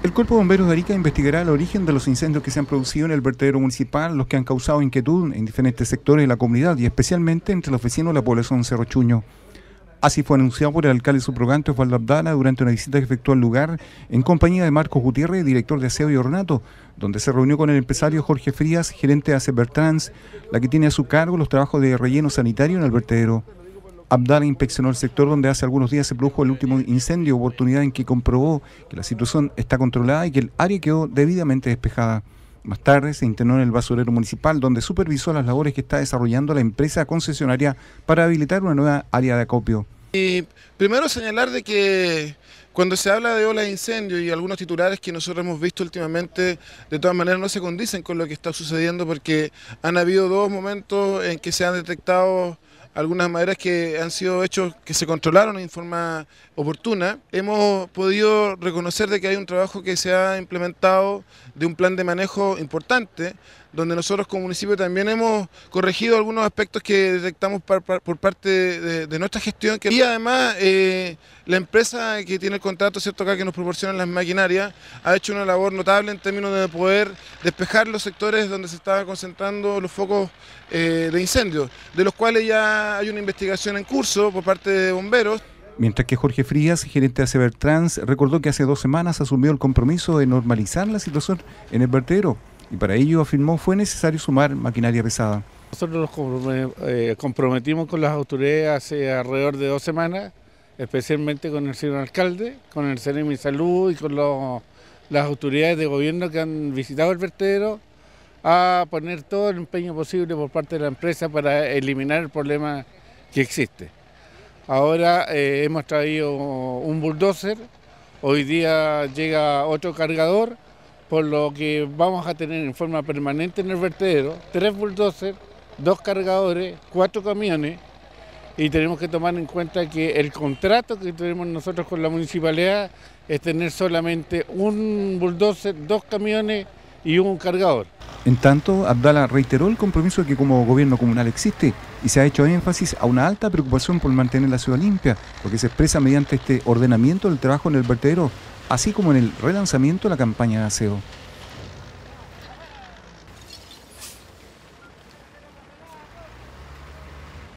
El Cuerpo de Bomberos de Arica investigará el origen de los incendios que se han producido en el vertedero municipal, los que han causado inquietud en diferentes sectores de la comunidad y especialmente entre los vecinos de la población Cerro Chuño. Así fue anunciado por el alcalde subrogante Osvaldo Abdala durante una visita que efectuó al lugar en compañía de Marcos Gutiérrez, director de Aseo y Ornato, donde se reunió con el empresario Jorge Frías, gerente de Acebertrans, la que tiene a su cargo los trabajos de relleno sanitario en el vertedero. Abdala inspeccionó el sector donde hace algunos días se produjo el último incendio, oportunidad en que comprobó que la situación está controlada y que el área quedó debidamente despejada. Más tarde se internó en el basurero municipal, donde supervisó las labores que está desarrollando la empresa concesionaria para habilitar una nueva área de acopio. Y primero señalar de que cuando se habla de ola de incendio y algunos titulares que nosotros hemos visto últimamente, de todas maneras no se condicen con lo que está sucediendo porque han habido dos momentos en que se han detectado algunas maderas que han sido hechos que se controlaron en forma oportuna, hemos podido reconocer de que hay un trabajo que se ha implementado de un plan de manejo importante donde nosotros como municipio también hemos corregido algunos aspectos que detectamos por parte de, nuestra gestión. Y además, eh, la empresa que tiene el contrato, ¿cierto? Acá que nos proporciona las maquinarias, ha hecho una labor notable en términos de poder despejar los sectores donde se estaban concentrando los focos eh, de incendios, de los cuales ya hay una investigación en curso por parte de bomberos. Mientras que Jorge Frías, gerente de Acebertrans, recordó que hace dos semanas asumió el compromiso de normalizar la situación en el vertedero y para ello, afirmó, fue necesario sumar maquinaria pesada. Nosotros nos eh, comprometimos con las autoridades hace alrededor de dos semanas, especialmente con el señor alcalde, con el CNM Salud y con las autoridades de gobierno que han visitado el vertedero, a poner todo el empeño posible por parte de la empresa para eliminar el problema que existe. Ahora eh, hemos traído un bulldozer, hoy día llega otro cargador por lo que vamos a tener en forma permanente en el vertedero tres bulldozers, dos cargadores, cuatro camiones y tenemos que tomar en cuenta que el contrato que tenemos nosotros con la municipalidad es tener solamente un bulldozer, dos camiones y un cargador. En tanto, Abdala reiteró el compromiso que como gobierno comunal existe y se ha hecho énfasis a una alta preocupación por mantener la ciudad limpia, porque se expresa mediante este ordenamiento del trabajo en el vertedero así como en el relanzamiento de la campaña de aseo.